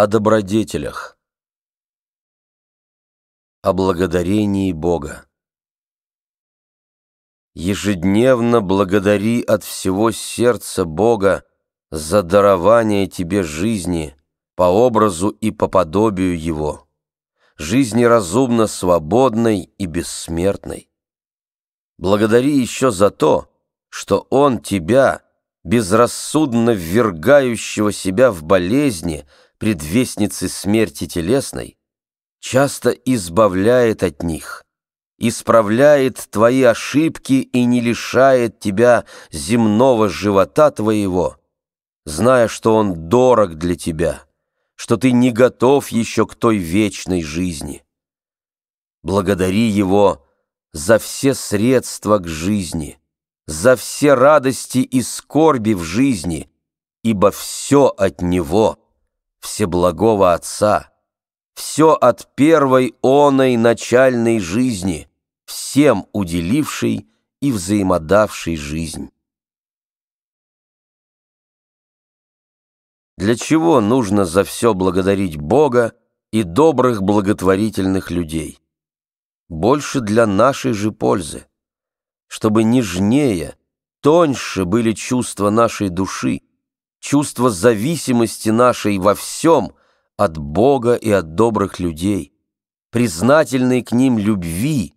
О добродетелях. О благодарении Бога. Ежедневно благодари от всего сердца Бога за дарование тебе жизни по образу и по подобию Его, жизни разумно свободной и бессмертной. Благодари еще за то, что Он тебя, безрассудно ввергающего себя в болезни, предвестницы смерти телесной, часто избавляет от них, исправляет твои ошибки и не лишает тебя земного живота твоего, зная, что он дорог для тебя, что ты не готов еще к той вечной жизни. Благодари его за все средства к жизни, за все радости и скорби в жизни, ибо все от него — Всеблагого Отца, все от первой оной начальной жизни, всем уделившей и взаимодавшей жизнь. Для чего нужно за все благодарить Бога и добрых благотворительных людей? Больше для нашей же пользы, чтобы нежнее, тоньше были чувства нашей души, чувство зависимости нашей во всем от Бога и от добрых людей, признательной к ним любви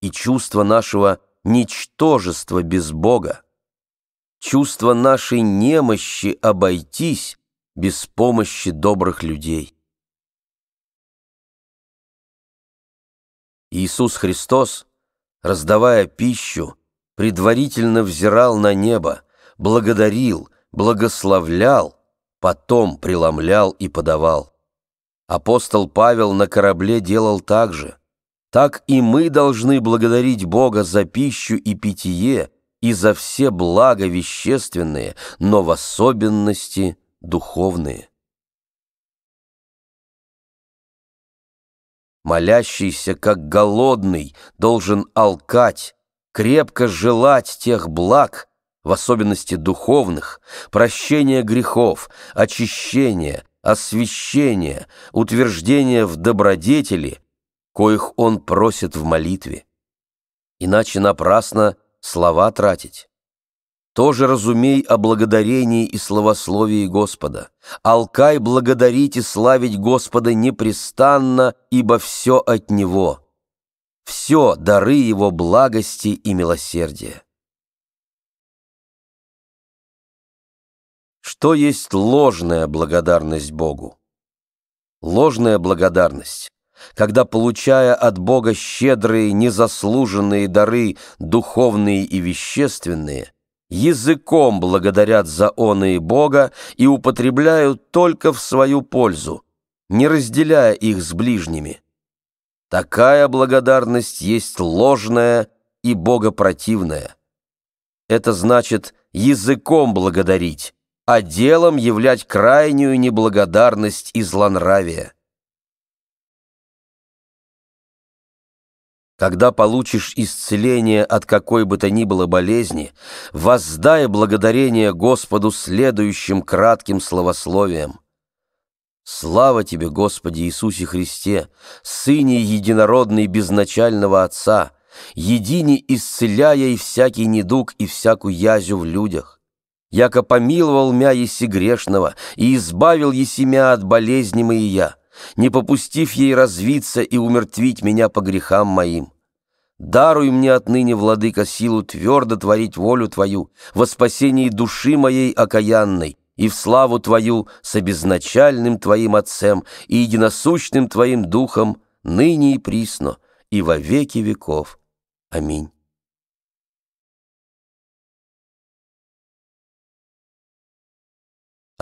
и чувство нашего ничтожества без Бога, чувство нашей немощи обойтись без помощи добрых людей. Иисус Христос, раздавая пищу, предварительно взирал на небо, благодарил – благословлял, потом преломлял и подавал. Апостол Павел на корабле делал так же. Так и мы должны благодарить Бога за пищу и питье и за все блага вещественные, но в особенности духовные. Молящийся, как голодный, должен алкать, крепко желать тех благ, в особенности духовных, прощение грехов, очищение, освящение, утверждение в добродетели, коих он просит в молитве. Иначе напрасно слова тратить. Тоже разумей о благодарении и словословии Господа. Алкай благодарить и славить Господа непрестанно, ибо все от Него. Все дары Его благости и милосердия. Что есть ложная благодарность Богу? Ложная благодарность, когда, получая от Бога щедрые, незаслуженные дары, духовные и вещественные, языком благодарят за он и Бога и употребляют только в свою пользу, не разделяя их с ближними. Такая благодарность есть ложная и богопротивная. Это значит языком благодарить, а делом являть крайнюю неблагодарность и злонравие. Когда получишь исцеление от какой бы то ни было болезни, воздай благодарение Господу следующим кратким словословием. «Слава Тебе, Господи Иисусе Христе, Сыне Единородный Безначального Отца, едини исцеляя и всякий недуг и всякую язю в людях яко помиловал мя еси грешного и избавил еси мя от болезни моя, не попустив ей развиться и умертвить меня по грехам моим. Даруй мне отныне, владыка, силу твердо творить волю Твою во спасении души моей окаянной и в славу Твою с обезначальным Твоим Отцем и единосущным Твоим Духом ныне и присно и во веки веков. Аминь.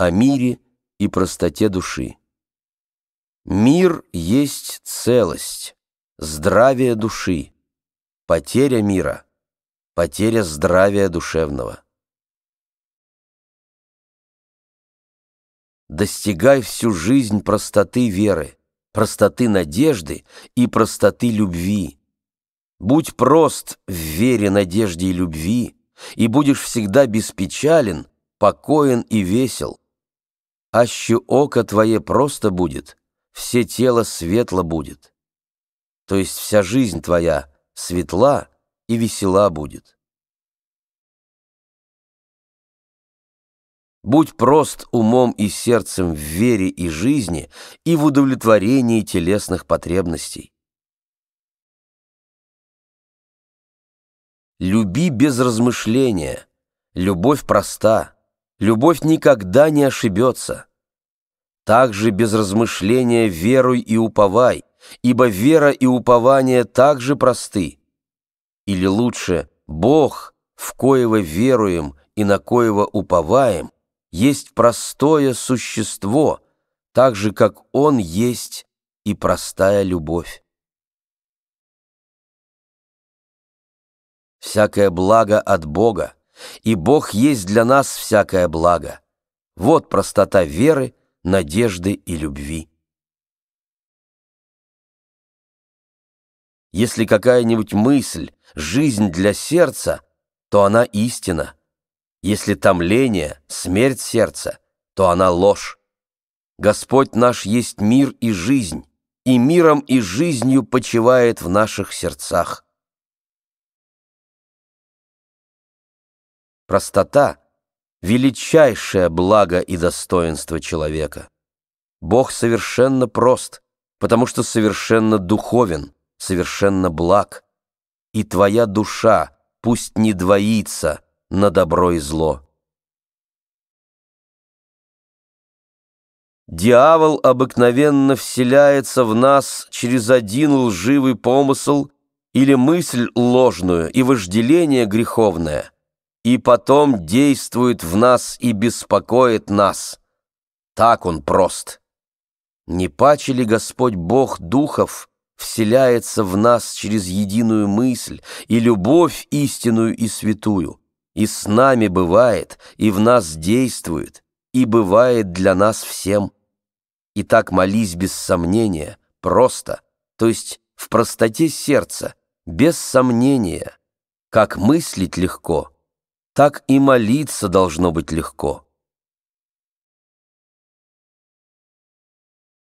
о мире и простоте души. Мир есть целость, здравие души, потеря мира, потеря здравия душевного. Достигай всю жизнь простоты веры, простоты надежды и простоты любви. Будь прост в вере, надежде и любви, и будешь всегда беспечален, покоен и весел, аще око твое просто будет, все тело светло будет. То есть вся жизнь твоя светла и весела будет. Будь прост умом и сердцем в вере и жизни и в удовлетворении телесных потребностей. Люби без размышления, любовь проста. Любовь никогда не ошибется. Также без размышления веруй и уповай, ибо вера и упование также просты. Или лучше, Бог, в коего веруем и на коего уповаем, есть простое существо, так же, как Он есть и простая любовь. Всякое благо от Бога, и Бог есть для нас всякое благо. Вот простота веры, надежды и любви. Если какая-нибудь мысль — жизнь для сердца, то она истина. Если томление — смерть сердца, то она ложь. Господь наш есть мир и жизнь, и миром и жизнью почивает в наших сердцах. Простота — величайшее благо и достоинство человека. Бог совершенно прост, потому что совершенно духовен, совершенно благ. И твоя душа пусть не двоится на добро и зло. Дьявол обыкновенно вселяется в нас через один лживый помысл или мысль ложную и вожделение греховное, и потом действует в нас и беспокоит нас. Так он прост. Не паче ли Господь Бог духов вселяется в нас через единую мысль и любовь истинную и святую, и с нами бывает, и в нас действует, и бывает для нас всем. И так молись без сомнения, просто, то есть в простоте сердца, без сомнения, как мыслить легко — так и молиться должно быть легко.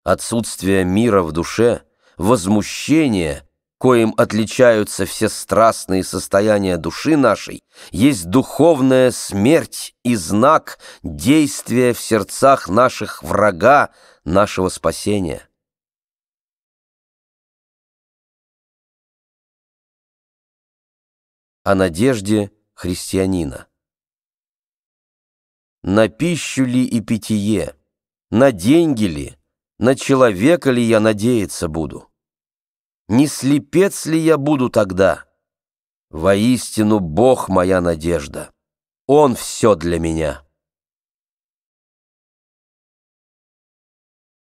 Отсутствие мира в душе, возмущение, коим отличаются все страстные состояния души нашей, есть духовная смерть и знак действия в сердцах наших врага, нашего спасения. О надежде христианина. На пищу ли и питье, на деньги ли, на человека ли я надеяться буду? Не слепец ли я буду тогда? Воистину Бог моя надежда, Он все для меня.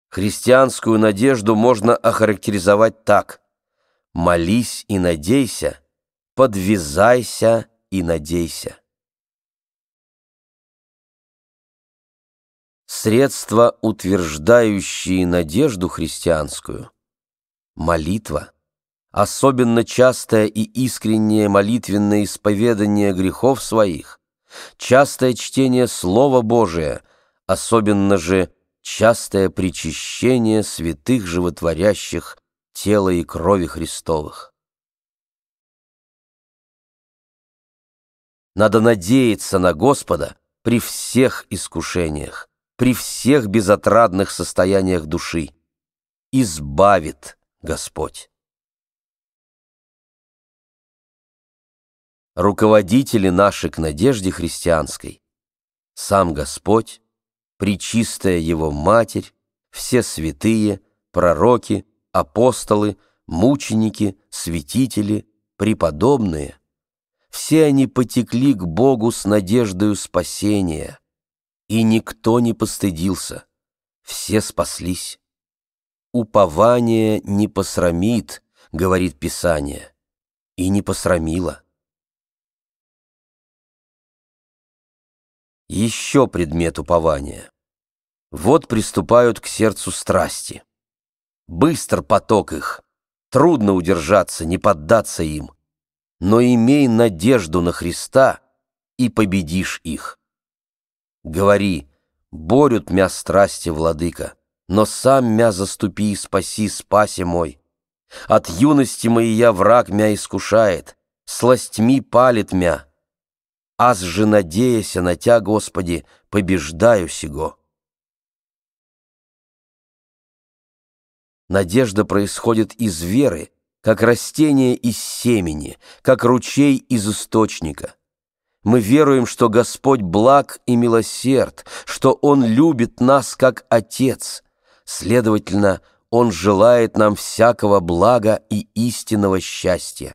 Христианскую надежду можно охарактеризовать так. Молись и надейся, подвязайся и надейся. Средства, утверждающие надежду христианскую, молитва, особенно частое и искреннее молитвенное исповедание грехов своих, частое чтение Слова Божия, особенно же частое причащение святых животворящих тела и крови Христовых. Надо надеяться на Господа при всех искушениях, при всех безотрадных состояниях души. Избавит Господь. Руководители наши к надежде христианской, сам Господь, причистая Его Матерь, все святые, пророки, апостолы, мученики, святители, преподобные, все они потекли к Богу с надеждою спасения, и никто не постыдился, все спаслись. «Упование не посрамит», — говорит Писание, — «и не посрамило». Еще предмет упования. Вот приступают к сердцу страсти. Быстр поток их, трудно удержаться, не поддаться им — но имей надежду на Христа, и победишь их. Говори, борют мя страсти, владыка, но сам мя заступи и спаси, спаси мой. От юности моей я враг мя искушает, сластьми палит мя. Аз же надеяся на Тя, Господи, побеждаю сего. Надежда происходит из веры, как растение из семени, как ручей из источника. Мы веруем, что Господь благ и милосерд, что Он любит нас как Отец. Следовательно, Он желает нам всякого блага и истинного счастья.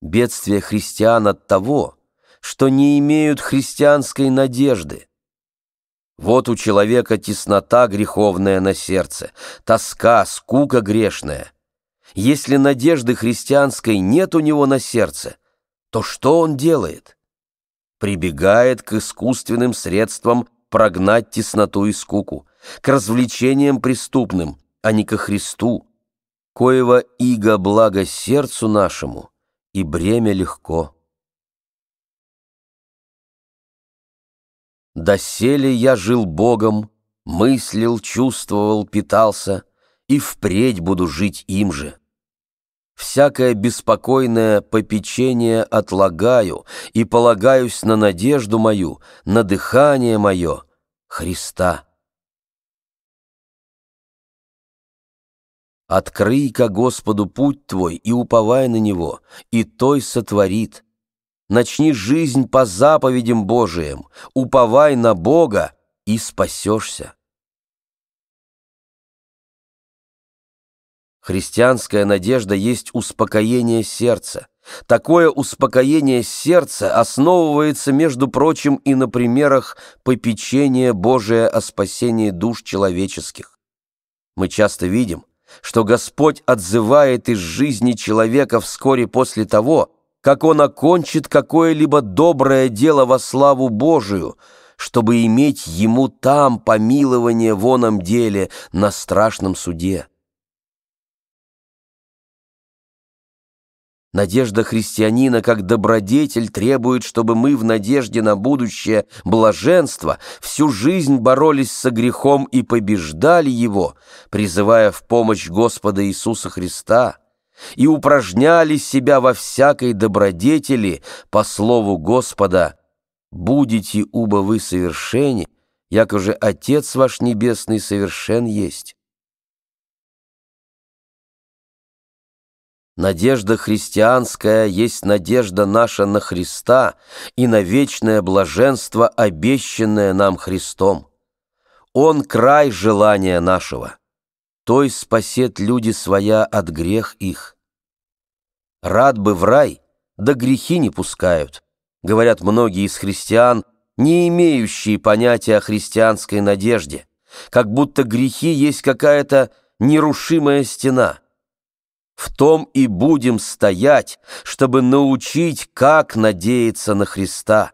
Бедствие христиан от того, что не имеют христианской надежды, вот у человека теснота греховная на сердце, тоска, скука грешная. Если надежды христианской нет у него на сердце, то что он делает? Прибегает к искусственным средствам прогнать тесноту и скуку, к развлечениям преступным, а не ко Христу, коего иго благо сердцу нашему, и бремя легко. Доселе я жил Богом, мыслил, чувствовал, питался, и впредь буду жить им же. Всякое беспокойное попечение отлагаю и полагаюсь на надежду мою, на дыхание мое, Христа. Открый-ка Господу путь твой и уповай на Него, и той сотворит – Начни жизнь по заповедям Божиим, уповай на Бога и спасешься. Христианская надежда есть успокоение сердца. Такое успокоение сердца основывается, между прочим, и на примерах попечения Божия о спасении душ человеческих. Мы часто видим, что Господь отзывает из жизни человека вскоре после того, как он окончит какое-либо доброе дело во славу Божию, чтобы иметь ему там помилование в оном деле на страшном суде. Надежда христианина как добродетель требует, чтобы мы в надежде на будущее блаженство всю жизнь боролись со грехом и побеждали его, призывая в помощь Господа Иисуса Христа и упражняли себя во всякой добродетели по слову Господа «Будете убо вы совершенны, яко же Отец ваш Небесный совершен есть». Надежда христианская есть надежда наша на Христа и на вечное блаженство, обещанное нам Христом. Он край желания нашего той спасет люди своя от грех их. Рад бы в рай, да грехи не пускают, говорят многие из христиан, не имеющие понятия о христианской надежде, как будто грехи есть какая-то нерушимая стена. В том и будем стоять, чтобы научить, как надеяться на Христа,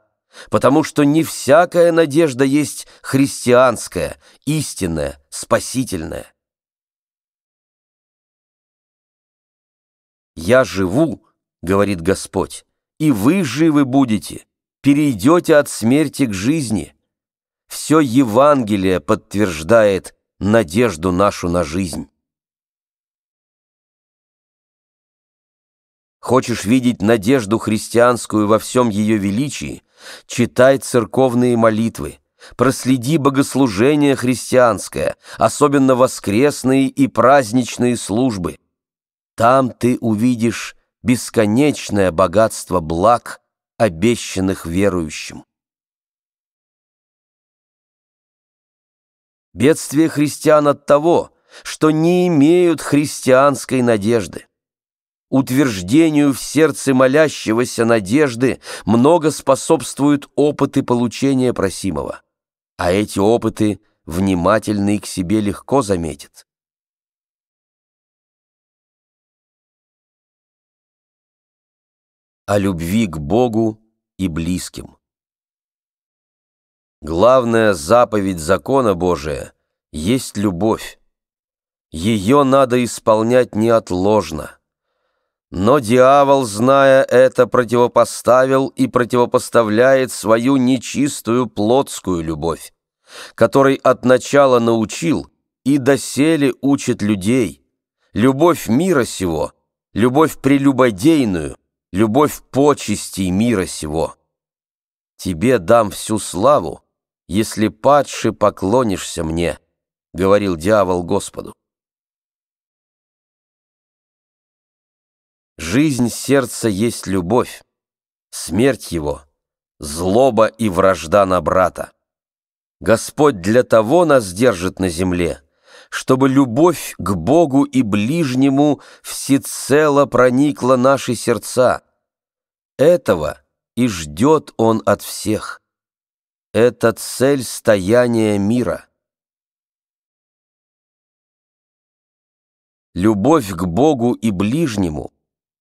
потому что не всякая надежда есть христианская, истинная, спасительная. «Я живу, — говорит Господь, — и вы живы будете, перейдете от смерти к жизни». Все Евангелие подтверждает надежду нашу на жизнь. Хочешь видеть надежду христианскую во всем ее величии? Читай церковные молитвы. Проследи богослужение христианское, особенно воскресные и праздничные службы – там ты увидишь бесконечное богатство благ, обещанных верующим. Бедствие христиан от того, что не имеют христианской надежды. Утверждению в сердце молящегося надежды много способствуют опыты получения просимого, а эти опыты внимательный к себе легко заметит. о любви к Богу и близким. Главная заповедь закона Божия есть любовь. Ее надо исполнять неотложно. Но дьявол, зная это, противопоставил и противопоставляет свою нечистую плотскую любовь, которой от начала научил и доселе учит людей, любовь мира сего, любовь прелюбодейную – любовь почестей мира сего. Тебе дам всю славу, если падше поклонишься мне, говорил дьявол Господу. Жизнь сердца есть любовь, смерть его — злоба и вражда на брата. Господь для того нас держит на земле — чтобы любовь к Богу и ближнему всецело проникла наши сердца. Этого и ждет он от всех. Это цель стояния мира. Любовь к Богу и ближнему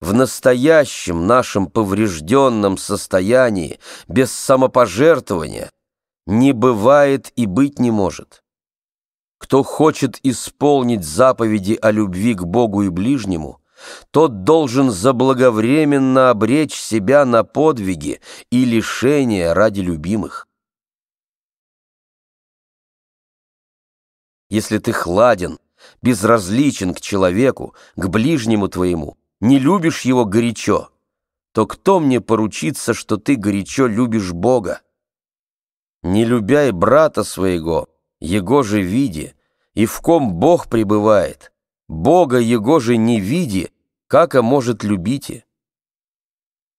в настоящем нашем поврежденном состоянии без самопожертвования не бывает и быть не может. Кто хочет исполнить заповеди о любви к Богу и ближнему, тот должен заблаговременно обречь себя на подвиги и лишения ради любимых. Если ты хладен, безразличен к человеку, к ближнему твоему, не любишь его горячо, то кто мне поручится, что ты горячо любишь Бога? Не любя и брата своего, его же виде, и в ком Бог пребывает, Бога Его же не виде, как, а может, любите?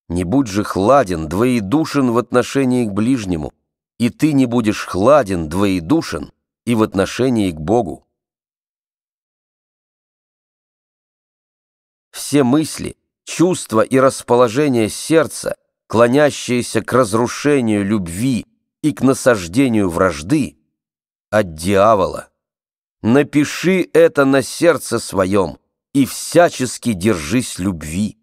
Не будь же хладен, двоедушен в отношении к ближнему, и ты не будешь хладен, двоедушен и в отношении к Богу. Все мысли, чувства и расположение сердца, клонящиеся к разрушению любви и к насаждению вражды, от дьявола. Напиши это на сердце своем и всячески держись любви.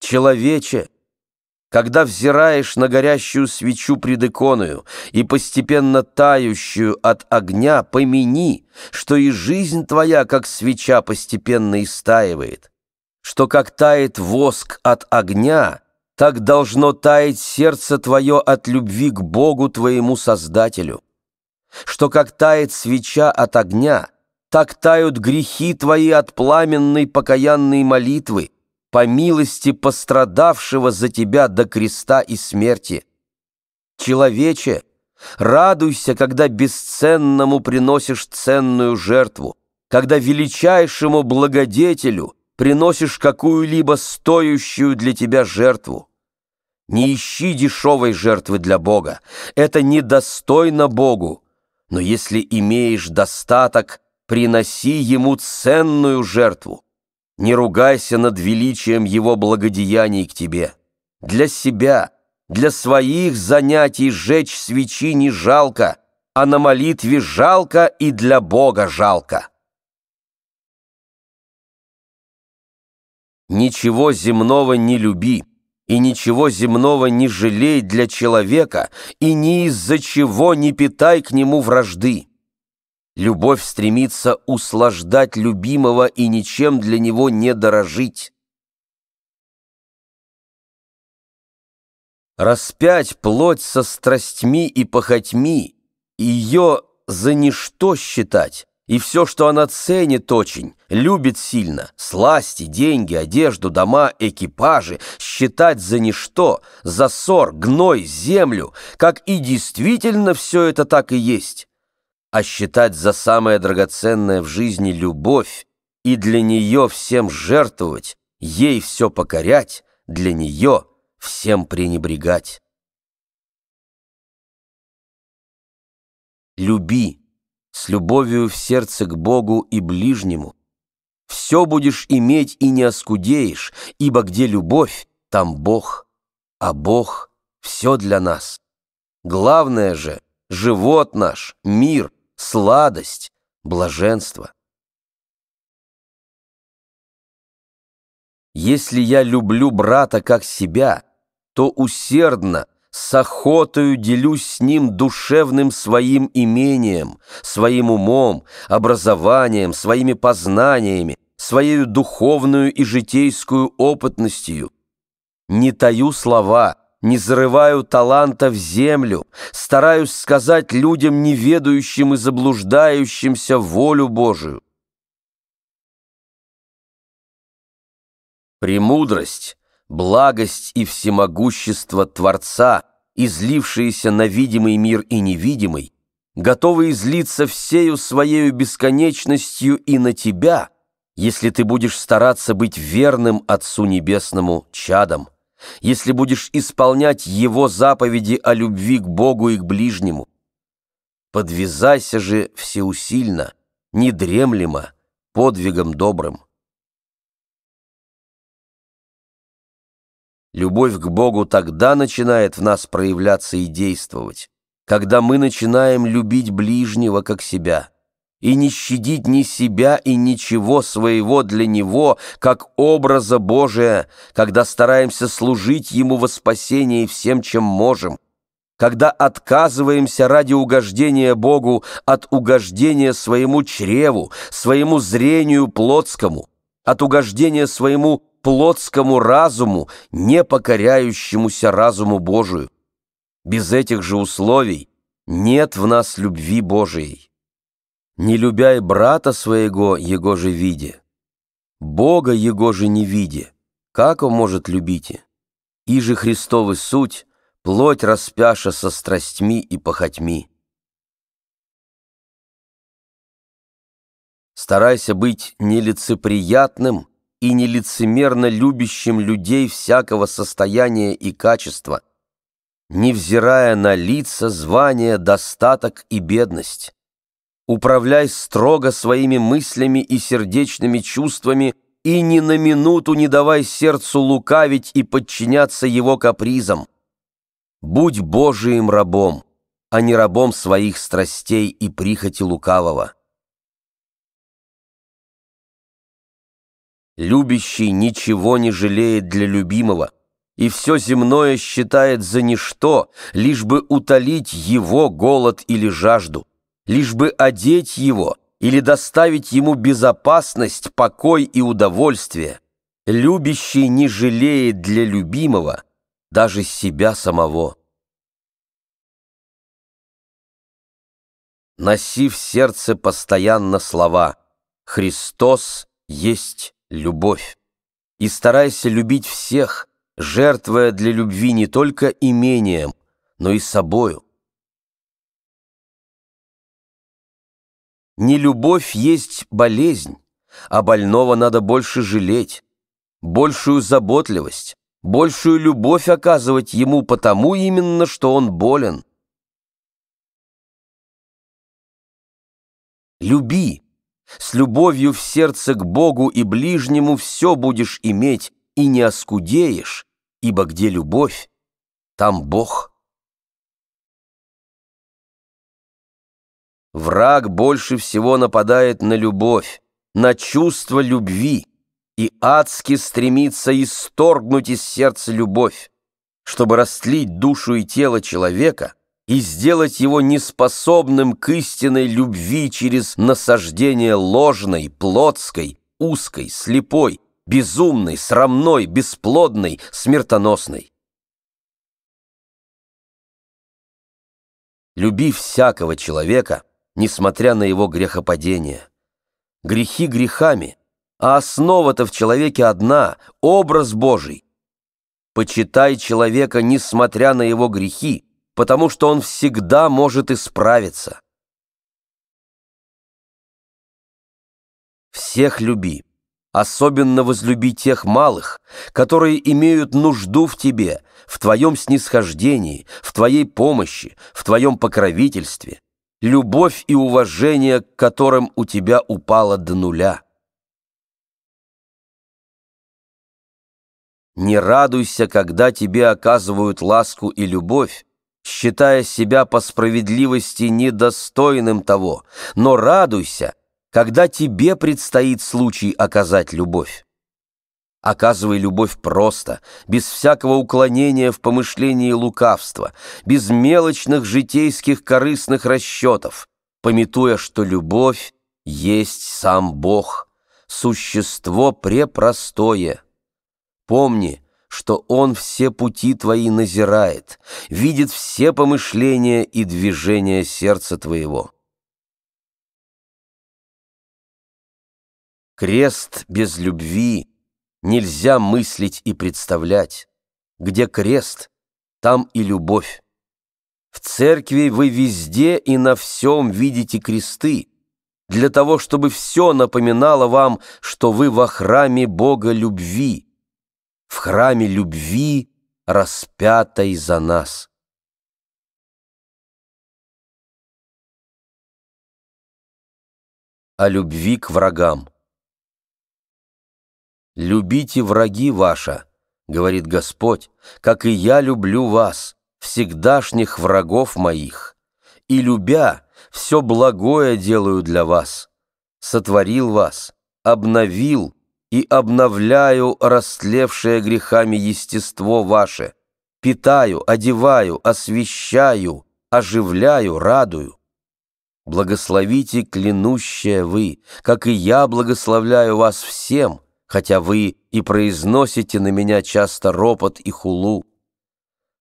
Человече, когда взираешь на горящую свечу пред иконою и постепенно тающую от огня, помяни, что и жизнь твоя, как свеча, постепенно истаивает, что как тает воск от огня — так должно таять сердце твое от любви к Богу твоему Создателю, что как тает свеча от огня, так тают грехи твои от пламенной покаянной молитвы, по милости пострадавшего за тебя до креста и смерти. Человече, радуйся, когда бесценному приносишь ценную жертву, когда величайшему благодетелю приносишь какую-либо стоящую для тебя жертву. Не ищи дешевой жертвы для Бога. Это недостойно Богу. Но если имеешь достаток, приноси Ему ценную жертву. Не ругайся над величием Его благодеяний к тебе. Для себя, для своих занятий жечь свечи не жалко, а на молитве жалко и для Бога жалко. Ничего земного не люби и ничего земного не жалей для человека, и ни из-за чего не питай к нему вражды. Любовь стремится услаждать любимого и ничем для него не дорожить. Распять плоть со страстьми и похотьми, ее за ничто считать, и все, что она ценит очень, любит сильно, сласти, деньги, одежду, дома, экипажи, считать за ничто, за ссор, гной, землю, как и действительно все это так и есть, а считать за самое драгоценное в жизни любовь и для нее всем жертвовать, ей все покорять, для нее всем пренебрегать. Люби с любовью в сердце к Богу и ближнему. Все будешь иметь и не оскудеешь, ибо где любовь, там Бог, а Бог — все для нас. Главное же — живот наш, мир, сладость, блаженство. Если я люблю брата как себя, то усердно с охотою делюсь с ним душевным своим имением, своим умом, образованием, своими познаниями, своей духовную и житейскую опытностью. Не таю слова, не зарываю таланта в землю, стараюсь сказать людям, неведающим и заблуждающимся, волю Божию. Премудрость благость и всемогущество Творца, излившиеся на видимый мир и невидимый, готовы излиться всею своею бесконечностью и на тебя, если ты будешь стараться быть верным Отцу Небесному чадом, если будешь исполнять Его заповеди о любви к Богу и к ближнему. Подвязайся же всеусильно, недремлемо, подвигом добрым. Любовь к Богу тогда начинает в нас проявляться и действовать, когда мы начинаем любить ближнего как себя и не щадить ни себя и ничего своего для Него, как образа Божия, когда стараемся служить Ему во спасении всем, чем можем, когда отказываемся ради угождения Богу от угождения своему чреву, своему зрению плотскому, от угождения своему плотскому разуму, не покоряющемуся разуму Божию. Без этих же условий нет в нас любви Божией. Не любя и брата своего, его же виде, Бога его же не виде, как он может любить И же Христовы суть, плоть распяша со страстьми и похотьми. Старайся быть нелицеприятным и нелицемерно любящим людей всякого состояния и качества, невзирая на лица, звания, достаток и бедность. Управляй строго своими мыслями и сердечными чувствами и ни на минуту не давай сердцу лукавить и подчиняться его капризам. Будь Божиим рабом, а не рабом своих страстей и прихоти лукавого. Любящий ничего не жалеет для любимого, и все земное считает за ничто, лишь бы утолить его голод или жажду, лишь бы одеть его или доставить ему безопасность, покой и удовольствие. Любящий не жалеет для любимого даже себя самого. Носи в сердце постоянно слова «Христос есть любовь. И старайся любить всех, жертвуя для любви не только имением, но и собою. Не любовь есть болезнь, а больного надо больше жалеть, большую заботливость, большую любовь оказывать ему потому именно, что он болен. Люби, с любовью в сердце к Богу и ближнему все будешь иметь и не оскудеешь, ибо где любовь, там Бог. Враг больше всего нападает на любовь, на чувство любви, и адски стремится исторгнуть из сердца любовь, чтобы растлить душу и тело человека — и сделать его неспособным к истинной любви через насаждение ложной, плотской, узкой, слепой, безумной, срамной, бесплодной, смертоносной. Люби всякого человека, несмотря на его грехопадение. Грехи грехами, а основа-то в человеке одна — образ Божий. Почитай человека, несмотря на его грехи, потому что он всегда может исправиться. Всех люби, особенно возлюби тех малых, которые имеют нужду в тебе, в твоем снисхождении, в твоей помощи, в твоем покровительстве, любовь и уважение, к которым у тебя упало до нуля. Не радуйся, когда тебе оказывают ласку и любовь, считая себя по справедливости недостойным того, но радуйся, когда тебе предстоит случай оказать любовь. Оказывай любовь просто, без всякого уклонения в помышлении лукавства, без мелочных житейских корыстных расчетов, пометуя, что любовь есть сам Бог, существо препростое. Помни, что Он все пути твои назирает, видит все помышления и движения сердца твоего. Крест без любви нельзя мыслить и представлять. Где крест, там и любовь. В церкви вы везде и на всем видите кресты, для того, чтобы все напоминало вам, что вы во храме Бога любви, в храме любви, распятой за нас. О любви к врагам. «Любите враги ваша», — говорит Господь, — «как и я люблю вас, всегдашних врагов моих, и, любя, все благое делаю для вас, сотворил вас, обновил, и обновляю растлевшее грехами естество ваше, питаю, одеваю, освещаю, оживляю, радую. Благословите клянущее вы, как и я благословляю вас всем, хотя вы и произносите на меня часто ропот и хулу.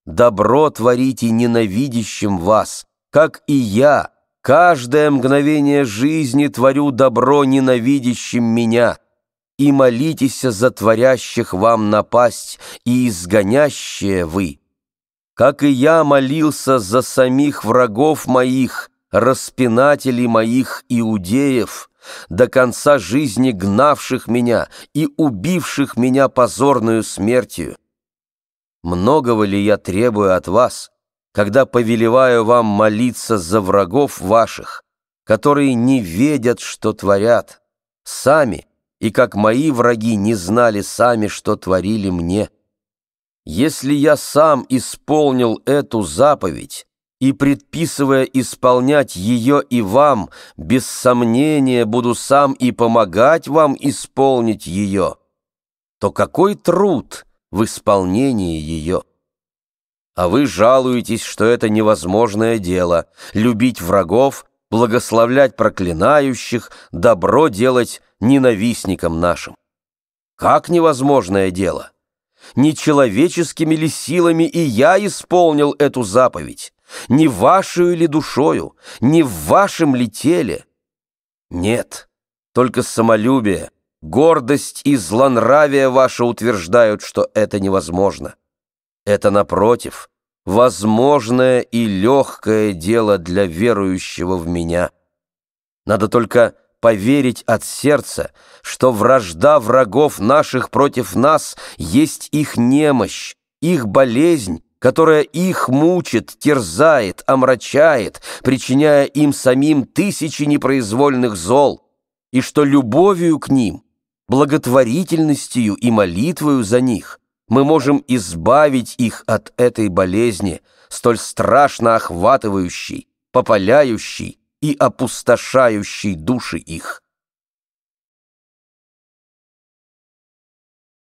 Добро творите ненавидящим вас, как и я, каждое мгновение жизни творю добро ненавидящим меня» и молитесь за творящих вам напасть и изгонящие вы, как и я молился за самих врагов моих, распинателей моих иудеев, до конца жизни гнавших меня и убивших меня позорную смертью. Многого ли я требую от вас, когда повелеваю вам молиться за врагов ваших, которые не ведят, что творят, сами – и как мои враги не знали сами, что творили мне. Если я сам исполнил эту заповедь, и, предписывая исполнять ее и вам, без сомнения буду сам и помогать вам исполнить ее, то какой труд в исполнении ее? А вы жалуетесь, что это невозможное дело — любить врагов благословлять проклинающих, добро делать ненавистникам нашим. Как невозможное дело! Не человеческими ли силами и я исполнил эту заповедь? Не вашу ли душою? Не в вашем ли теле? Нет, только самолюбие, гордость и злонравие ваше утверждают, что это невозможно. Это, напротив, возможное и легкое дело для верующего в меня. Надо только поверить от сердца, что вражда врагов наших против нас есть их немощь, их болезнь, которая их мучит, терзает, омрачает, причиняя им самим тысячи непроизвольных зол, и что любовью к ним, благотворительностью и молитвою за них мы можем избавить их от этой болезни, столь страшно охватывающей, попаляющей и опустошающей души их.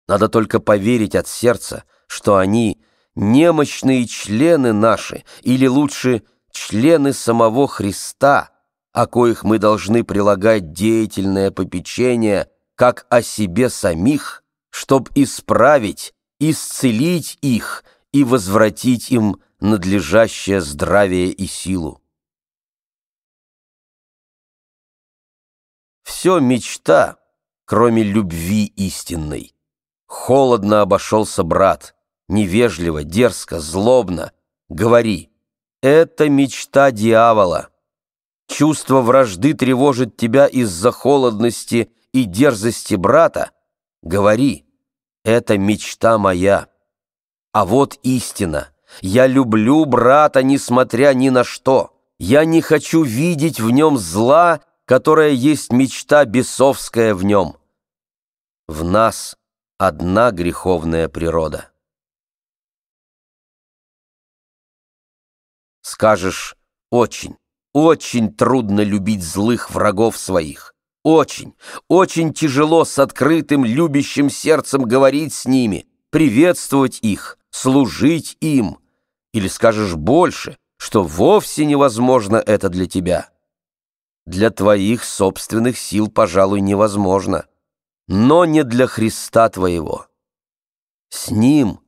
Надо только поверить от сердца, что они — немощные члены наши, или лучше, члены самого Христа, о коих мы должны прилагать деятельное попечение как о себе самих, чтобы исправить исцелить их и возвратить им надлежащее здравие и силу. Все мечта, кроме любви истинной. Холодно обошелся брат, невежливо, дерзко, злобно. Говори, это мечта дьявола. Чувство вражды тревожит тебя из-за холодности и дерзости брата? Говори. Это мечта моя. А вот истина. Я люблю брата, несмотря ни на что. Я не хочу видеть в нем зла, которое есть мечта бесовская в нем. В нас одна греховная природа. Скажешь, очень, очень трудно любить злых врагов своих. Очень, очень тяжело с открытым, любящим сердцем говорить с ними, приветствовать их, служить им. Или скажешь больше, что вовсе невозможно это для тебя. Для твоих собственных сил, пожалуй, невозможно, но не для Христа твоего. С Ним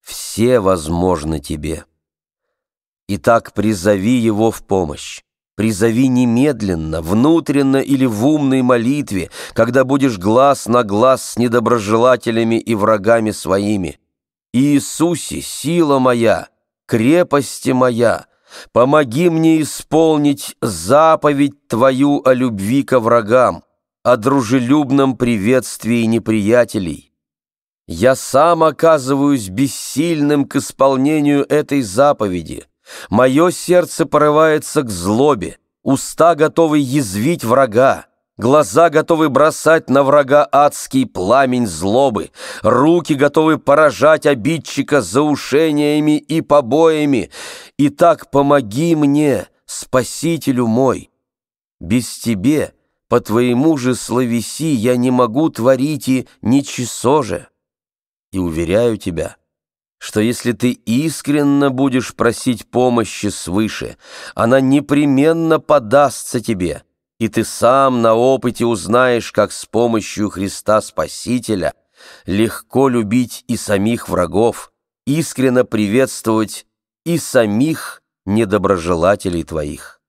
все возможно тебе. Итак, призови Его в помощь. Призови немедленно, внутренно или в умной молитве, когда будешь глаз на глаз с недоброжелателями и врагами своими. Иисусе, сила моя, крепости моя, помоги мне исполнить заповедь Твою о любви ко врагам, о дружелюбном приветствии неприятелей. Я сам оказываюсь бессильным к исполнению этой заповеди» Мое сердце порывается к злобе, уста готовы язвить врага, глаза готовы бросать на врага адский пламень злобы, руки готовы поражать обидчика за ушениями и побоями. Итак, помоги мне, спасителю мой. Без тебе, по твоему же словеси, я не могу творить и ничего же. И уверяю тебя, — что если ты искренно будешь просить помощи свыше, она непременно подастся тебе, и ты сам на опыте узнаешь, как с помощью Христа Спасителя легко любить и самих врагов, искренно приветствовать и самих недоброжелателей твоих.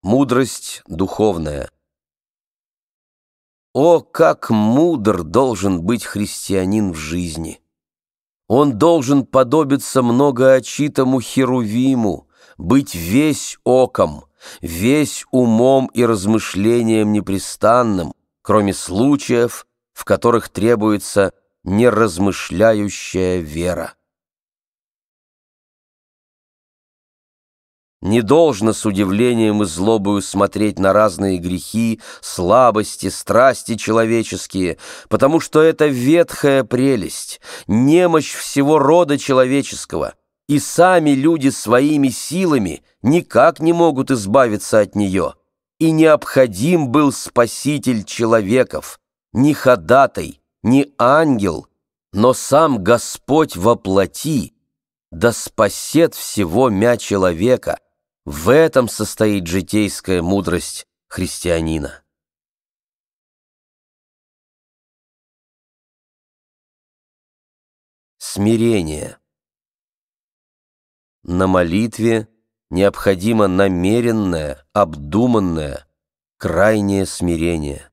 Мудрость духовная – о, как мудр должен быть христианин в жизни! Он должен подобиться многоочитому херувиму, быть весь оком, весь умом и размышлением непрестанным, кроме случаев, в которых требуется неразмышляющая вера. Не должно с удивлением и злобою смотреть на разные грехи, слабости, страсти человеческие, потому что это ветхая прелесть, немощь всего рода человеческого, и сами люди своими силами никак не могут избавиться от нее. И необходим был Спаситель человеков, не ходатай, не ангел, но сам Господь воплоти, да спасет всего мя человека — в этом состоит житейская мудрость христианина. Смирение. На молитве необходимо намеренное, обдуманное, крайнее смирение.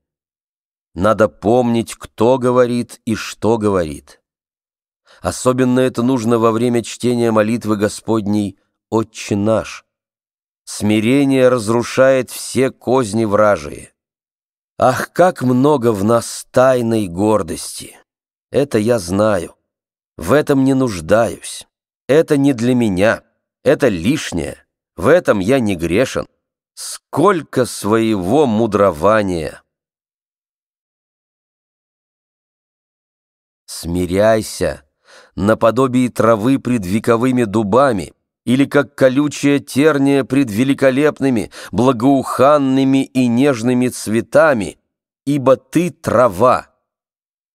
Надо помнить, кто говорит и что говорит. Особенно это нужно во время чтения молитвы Господней «Отче наш», Смирение разрушает все козни вражие. Ах, как много в нас тайной гордости! Это я знаю. В этом не нуждаюсь. Это не для меня. Это лишнее. В этом я не грешен. Сколько своего мудрования! Смиряйся, наподобие травы пред вековыми дубами — или как колючая терния пред великолепными, благоуханными и нежными цветами, ибо ты трава.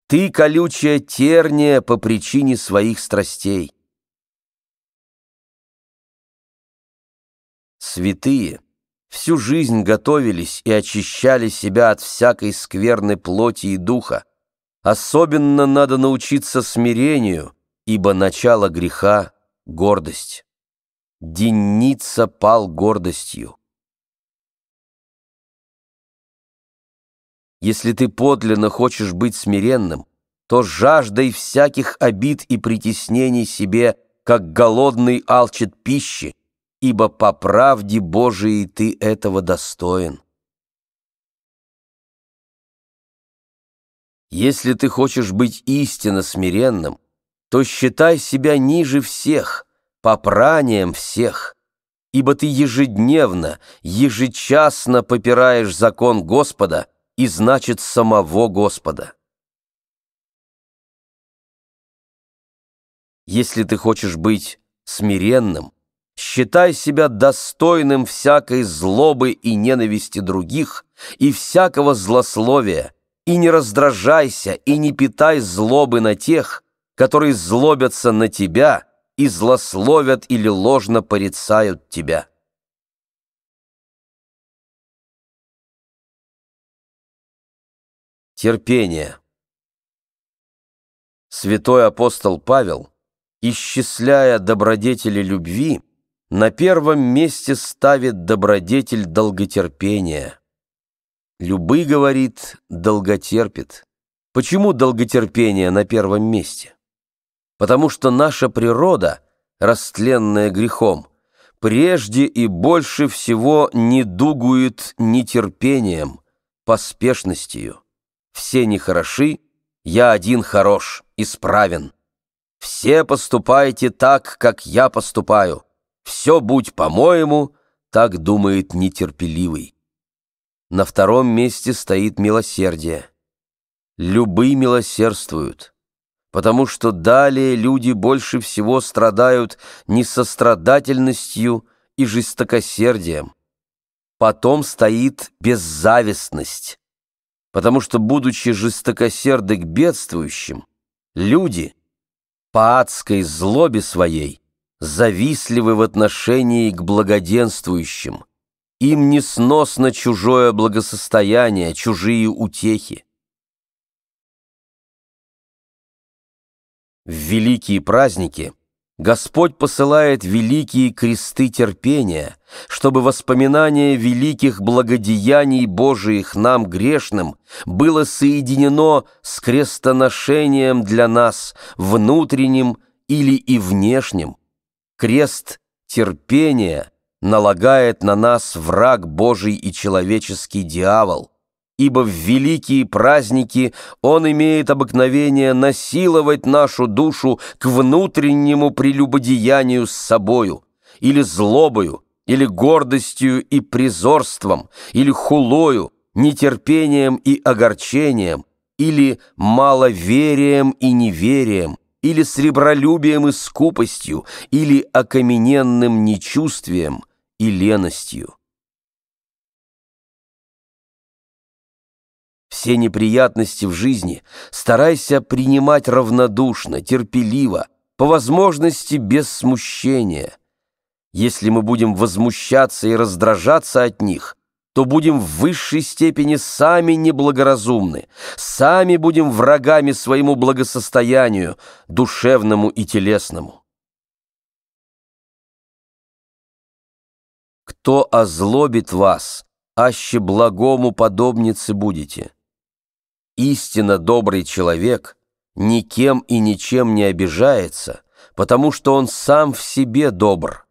Ты колючая терния по причине своих страстей. Святые всю жизнь готовились и очищали себя от всякой скверной плоти и духа. Особенно надо научиться смирению, ибо начало греха — гордость. Деница пал гордостью. Если ты подлинно хочешь быть смиренным, то жаждой всяких обид и притеснений себе, как голодный алчит пищи, ибо по правде Божией ты этого достоин. Если ты хочешь быть истинно смиренным, то считай себя ниже всех – по попранием всех, ибо ты ежедневно, ежечасно попираешь закон Господа и, значит, самого Господа. Если ты хочешь быть смиренным, считай себя достойным всякой злобы и ненависти других и всякого злословия, и не раздражайся, и не питай злобы на тех, которые злобятся на тебя – и злословят или ложно порицают тебя. Терпение. Святой апостол Павел, исчисляя добродетели любви, на первом месте ставит добродетель долготерпения. Любы, говорит, долготерпит. Почему долготерпение на первом месте? потому что наша природа, растленная грехом, прежде и больше всего не дугует нетерпением, поспешностью. Все нехороши, я один хорош, исправен. Все поступайте так, как я поступаю. Все будь по-моему, так думает нетерпеливый. На втором месте стоит милосердие. Любы милосердствуют потому что далее люди больше всего страдают несострадательностью и жестокосердием. Потом стоит беззавистность, потому что, будучи жестокосерды к бедствующим, люди по адской злобе своей завистливы в отношении к благоденствующим, им несносно чужое благосостояние, чужие утехи. в великие праздники Господь посылает великие кресты терпения, чтобы воспоминание великих благодеяний Божиих нам, грешным, было соединено с крестоношением для нас, внутренним или и внешним. Крест терпения налагает на нас враг Божий и человеческий дьявол, ибо в великие праздники он имеет обыкновение насиловать нашу душу к внутреннему прелюбодеянию с собою, или злобою, или гордостью и призорством, или хулою, нетерпением и огорчением, или маловерием и неверием, или сребролюбием и скупостью, или окамененным нечувствием и леностью. Все неприятности в жизни старайся принимать равнодушно, терпеливо, по возможности без смущения. Если мы будем возмущаться и раздражаться от них, то будем в высшей степени сами неблагоразумны, сами будем врагами своему благосостоянию, душевному и телесному. Кто озлобит вас, аще благому подобницы будете. Истинно добрый человек никем и ничем не обижается, потому что он сам в себе добр.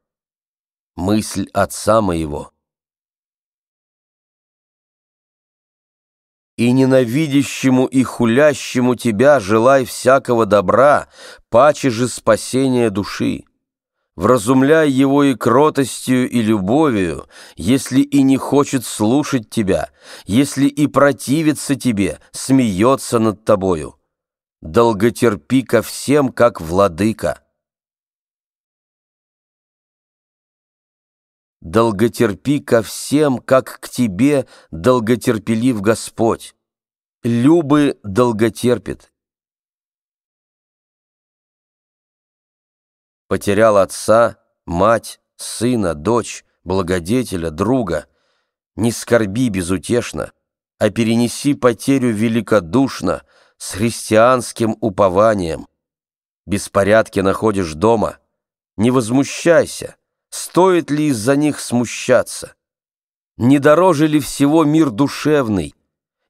Мысль отца моего. И ненавидящему и хулящему тебя желай всякого добра, паче же спасения души вразумляй его и кротостью, и любовью, если и не хочет слушать тебя, если и противится тебе, смеется над тобою. Долготерпи ко всем, как владыка. Долготерпи ко всем, как к тебе долготерпелив Господь. Любы долготерпит, потерял отца, мать, сына, дочь, благодетеля, друга. Не скорби безутешно, а перенеси потерю великодушно, с христианским упованием. Беспорядки находишь дома. Не возмущайся, стоит ли из-за них смущаться. Не дороже ли всего мир душевный,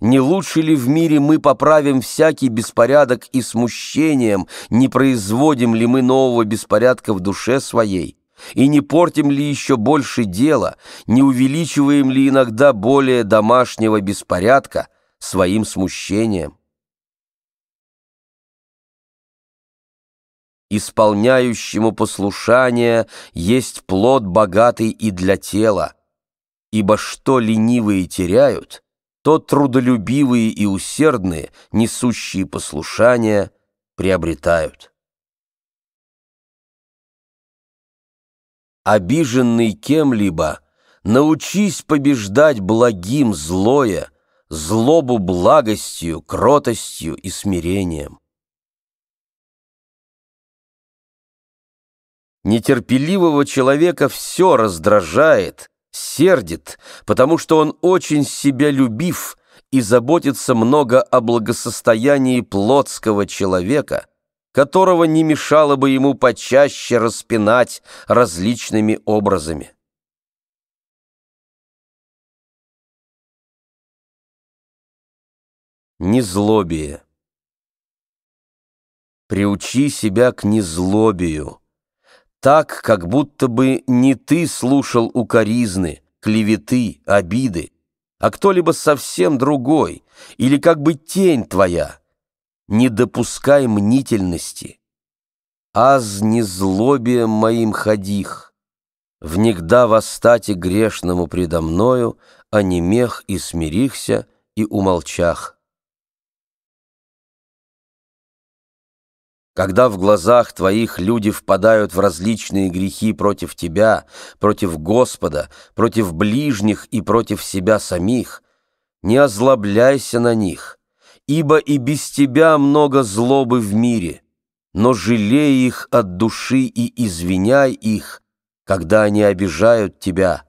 не лучше ли в мире мы поправим всякий беспорядок и смущением, не производим ли мы нового беспорядка в душе своей? И не портим ли еще больше дела, не увеличиваем ли иногда более домашнего беспорядка своим смущением? Исполняющему послушание есть плод богатый и для тела, ибо что ленивые теряют, то трудолюбивые и усердные, несущие послушание, приобретают. Обиженный кем-либо, научись побеждать благим злое, злобу благостью, кротостью и смирением. Нетерпеливого человека все раздражает, сердит, потому что он очень себя любив и заботится много о благосостоянии плотского человека, которого не мешало бы ему почаще распинать различными образами. Незлобие Приучи себя к незлобию так, как будто бы не ты слушал укоризны, клеветы, обиды, а кто-либо совсем другой, или как бы тень твоя. Не допускай мнительности. Аз не злобием моим ходих, внегда восстате грешному предо мною, а не мех и смирихся и умолчах. Когда в глазах твоих люди впадают в различные грехи против тебя, против Господа, против ближних и против себя самих, не озлобляйся на них, ибо и без тебя много злобы в мире, но жалей их от души и извиняй их, когда они обижают тебя,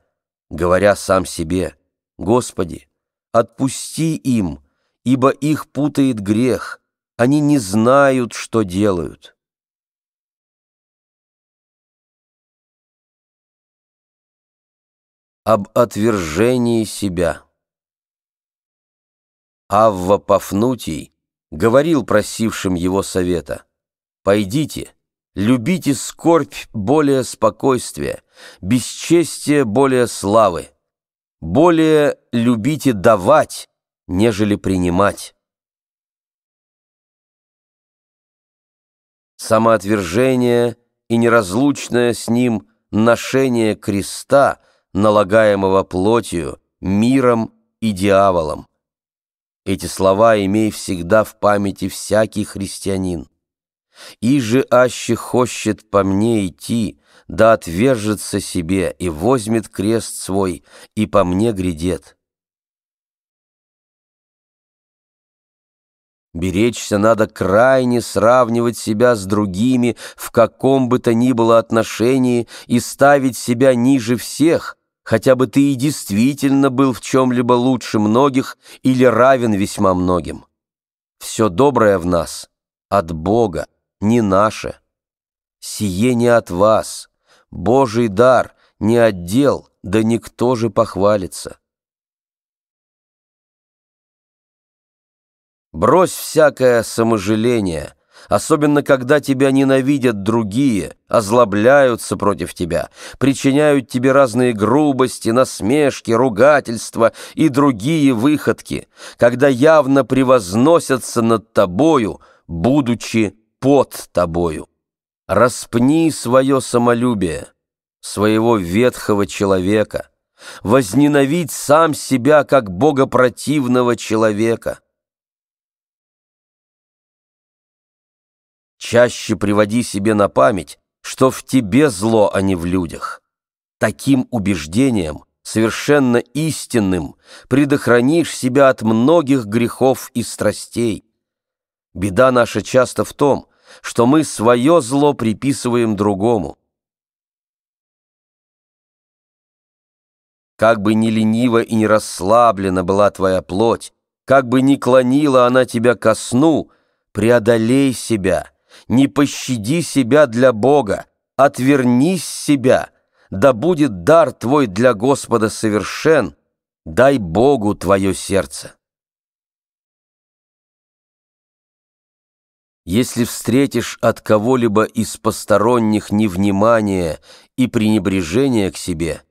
говоря сам себе, «Господи, отпусти им, ибо их путает грех» Они не знают, что делают. Об отвержении себя. Авва Пафнутий говорил просившим его совета, «Пойдите, любите скорбь более спокойствия, бесчестие более славы, более любите давать, нежели принимать». Самоотвержение и неразлучное с ним ношение креста, налагаемого плотью, миром и дьяволом. Эти слова имей всегда в памяти всякий христианин. «И же аще хочет по мне идти, да отвержется себе и возьмет крест свой, и по мне грядет». Беречься надо крайне сравнивать себя с другими в каком бы то ни было отношении и ставить себя ниже всех, хотя бы ты и действительно был в чем-либо лучше многих или равен весьма многим. Все доброе в нас от Бога, не наше. Сие не от вас, Божий дар, не отдел, да никто же похвалится. Брось всякое саможаление, особенно когда тебя ненавидят другие, озлобляются против тебя, причиняют тебе разные грубости, насмешки, ругательства и другие выходки, когда явно превозносятся над тобою, будучи под тобою. Распни свое самолюбие, своего ветхого человека, возненавидь сам себя как богопротивного человека. Чаще приводи себе на память, что в тебе зло, а не в людях. Таким убеждением, совершенно истинным, предохранишь себя от многих грехов и страстей. Беда наша часто в том, что мы свое зло приписываем другому. Как бы ни лениво и не расслаблена была твоя плоть, как бы ни клонила она тебя ко сну, преодолей себя — не пощади себя для Бога, отвернись себя, да будет дар твой для Господа совершен, дай Богу твое сердце. Если встретишь от кого-либо из посторонних невнимание и пренебрежение к себе,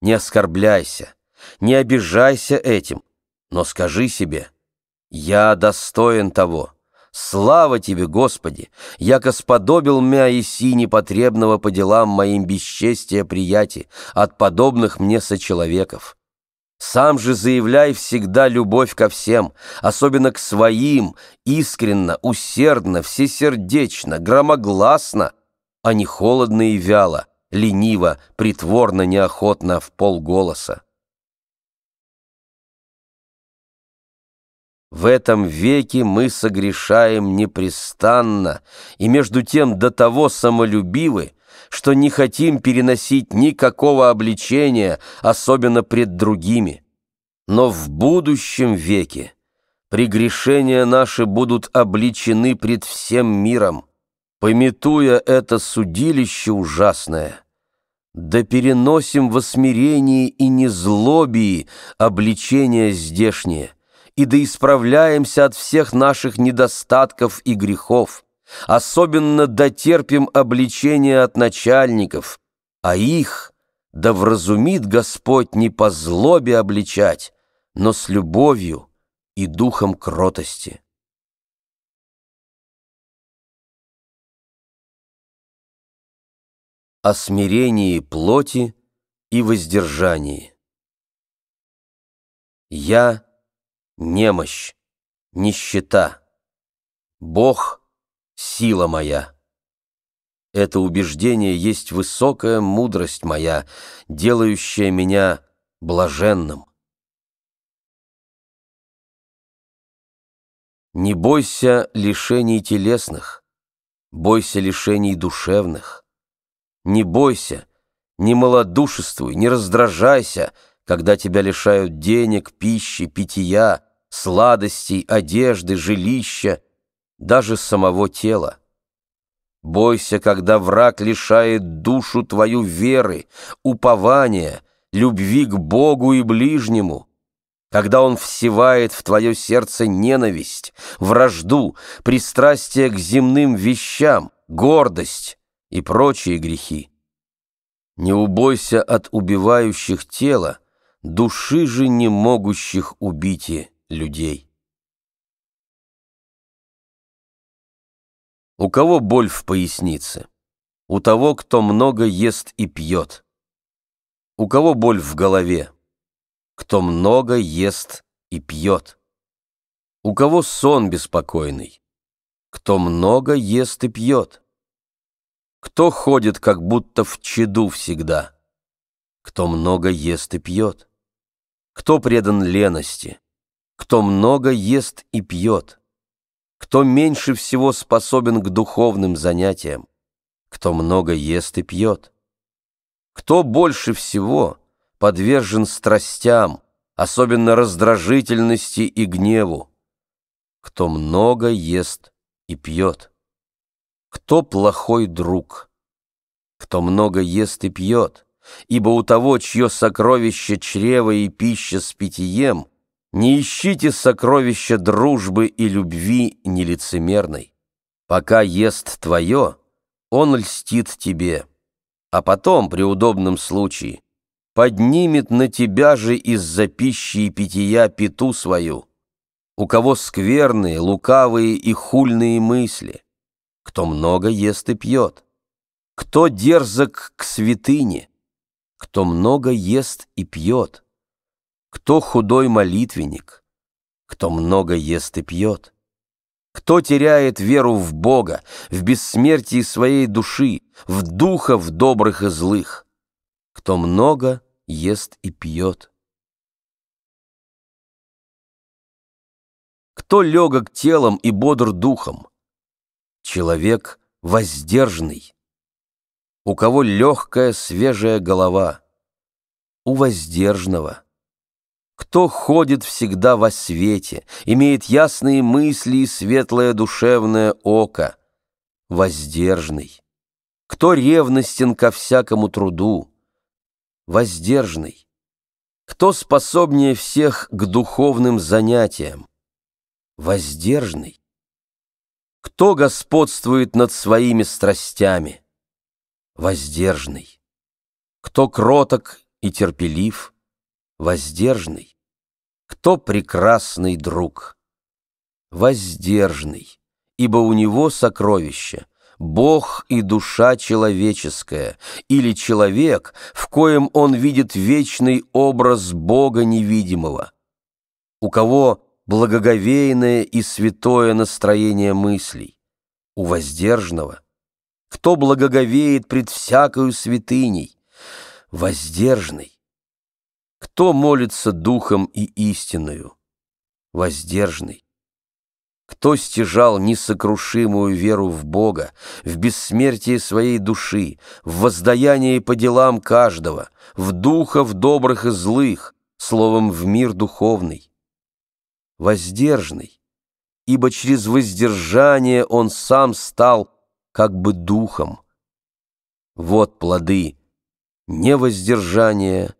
не оскорбляйся, не обижайся этим, но скажи себе «Я достоин того». Слава Тебе, Господи! Яко сподобил мя и си непотребного по делам моим бесчестия прияти от подобных мне сочеловеков. Сам же заявляй всегда любовь ко всем, особенно к своим, искренно, усердно, всесердечно, громогласно, а не холодно и вяло, лениво, притворно, неохотно, в полголоса. В этом веке мы согрешаем непрестанно и между тем до того самолюбивы, что не хотим переносить никакого обличения, особенно пред другими. Но в будущем веке прегрешения наши будут обличены пред всем миром, пометуя это судилище ужасное. Да переносим в смирении и незлобии обличения здешние – и да исправляемся от всех наших недостатков и грехов, особенно дотерпим обличение от начальников, а их да вразумит Господь не по злобе обличать, но с любовью и духом кротости. О смирении плоти и воздержании. Я — немощь, нищета. Бог — сила моя. Это убеждение есть высокая мудрость моя, делающая меня блаженным. Не бойся лишений телесных, бойся лишений душевных. Не бойся, не малодушествуй, не раздражайся, когда тебя лишают денег, пищи, питья, сладостей, одежды, жилища, даже самого тела. Бойся, когда враг лишает душу твою веры, упования, любви к Богу и ближнему, когда он всевает в твое сердце ненависть, вражду, пристрастие к земным вещам, гордость и прочие грехи. Не убойся от убивающих тела, души же не могущих убить. и людей. У кого боль в пояснице? У того, кто много ест и пьет. У кого боль в голове? Кто много ест и пьет. У кого сон беспокойный? Кто много ест и пьет. Кто ходит, как будто в чаду всегда? Кто много ест и пьет. Кто предан лености? кто много ест и пьет, кто меньше всего способен к духовным занятиям, кто много ест и пьет, кто больше всего подвержен страстям, особенно раздражительности и гневу, кто много ест и пьет, кто плохой друг, кто много ест и пьет, ибо у того, чье сокровище чрево и пища с питьем, не ищите сокровища дружбы и любви нелицемерной. Пока ест твое, он льстит тебе, а потом, при удобном случае, поднимет на тебя же из-за пищи и питья пету свою, у кого скверные, лукавые и хульные мысли, кто много ест и пьет, кто дерзок к святыне, кто много ест и пьет кто худой молитвенник, кто много ест и пьет, кто теряет веру в Бога, в бессмертие своей души, в духа, в добрых и злых, кто много ест и пьет. Кто легок телом и бодр духом? Человек воздержанный. У кого легкая свежая голова? У воздержного. Кто ходит всегда во свете, имеет ясные мысли и светлое душевное око, воздержный. Кто ревностен ко всякому труду, воздержный. Кто способнее всех к духовным занятиям, воздержный. Кто господствует над своими страстями, воздержный. Кто кроток и терпелив, воздержный, кто прекрасный друг. Воздержный, ибо у него сокровище, Бог и душа человеческая, или человек, в коем он видит вечный образ Бога невидимого. У кого благоговейное и святое настроение мыслей, у воздержного, кто благоговеет пред всякою святыней, воздержный, кто молится духом и истиною? Воздержный. Кто стяжал несокрушимую веру в Бога, в бессмертие своей души, в воздаяние по делам каждого, в духов добрых и злых, словом, в мир духовный? Воздержный, ибо через воздержание он сам стал как бы духом. Вот плоды невоздержания —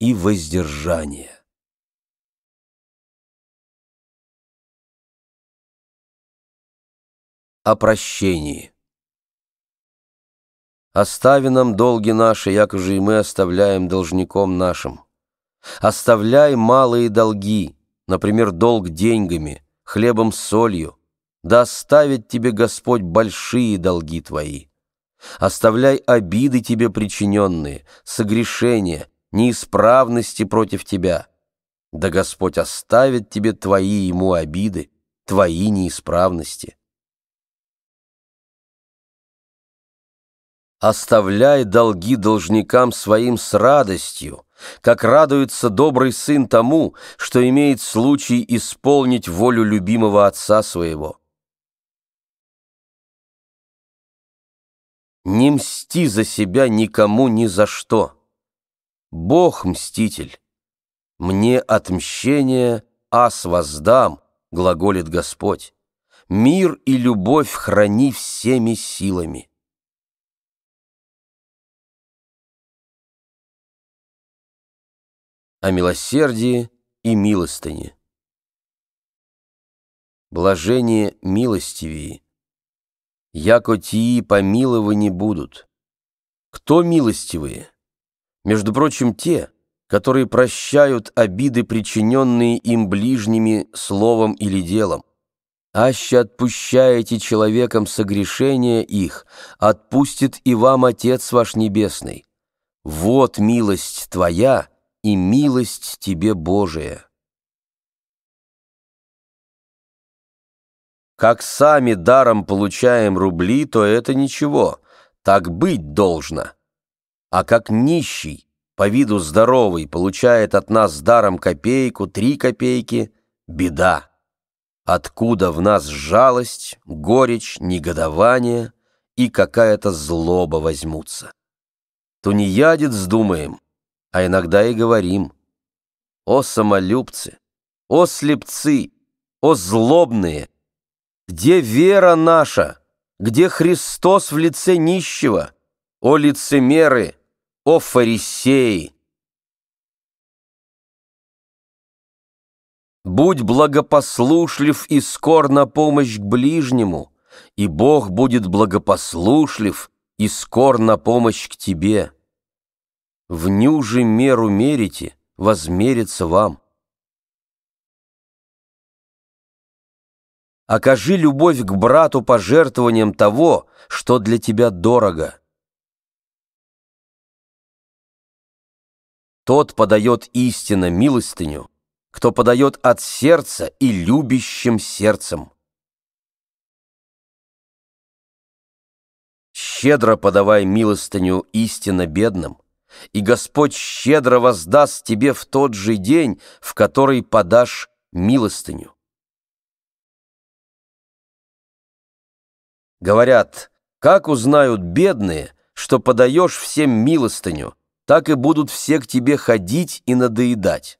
и воздержание, О прощении. Остави нам долги наши, як же и мы оставляем должником нашим. Оставляй малые долги, например, долг деньгами, хлебом с солью, да оставит тебе Господь большие долги твои. Оставляй обиды тебе причиненные, согрешения, неисправности против тебя. Да Господь оставит тебе твои ему обиды, твои неисправности. Оставляй долги должникам своим с радостью, как радуется добрый сын тому, что имеет случай исполнить волю любимого отца своего. Не мсти за себя никому ни за что. Бог мститель. Мне отмщение ас воздам, глаголит Господь. Мир и любовь храни всеми силами. О милосердии и милостыне. Блажение милостивии, яко тии помилованы будут. Кто милостивые? Между прочим, те, которые прощают обиды, причиненные им ближними словом или делом. Аще отпущаете человеком согрешения их, отпустит и вам Отец ваш Небесный. Вот милость твоя и милость тебе Божия. Как сами даром получаем рубли, то это ничего, так быть должно а как нищий, по виду здоровый, получает от нас даром копейку, три копейки, беда. Откуда в нас жалость, горечь, негодование и какая-то злоба возьмутся? Тунеядец думаем, а иногда и говорим. О самолюбцы, о слепцы, о злобные! Где вера наша? Где Христос в лице нищего? О лицемеры! О, фарисеи, Будь благопослушлив и скор на помощь к ближнему, и Бог будет благопослушлив и скор на помощь к тебе. В ню же меру мерите, возмерится вам. Окажи любовь к брату пожертвованием того, что для тебя дорого. Тот подает истинно милостыню, кто подает от сердца и любящим сердцем. Щедро подавай милостыню истинно бедным, и Господь щедро воздаст тебе в тот же день, в который подашь милостыню. Говорят, как узнают бедные, что подаешь всем милостыню – так и будут все к тебе ходить и надоедать.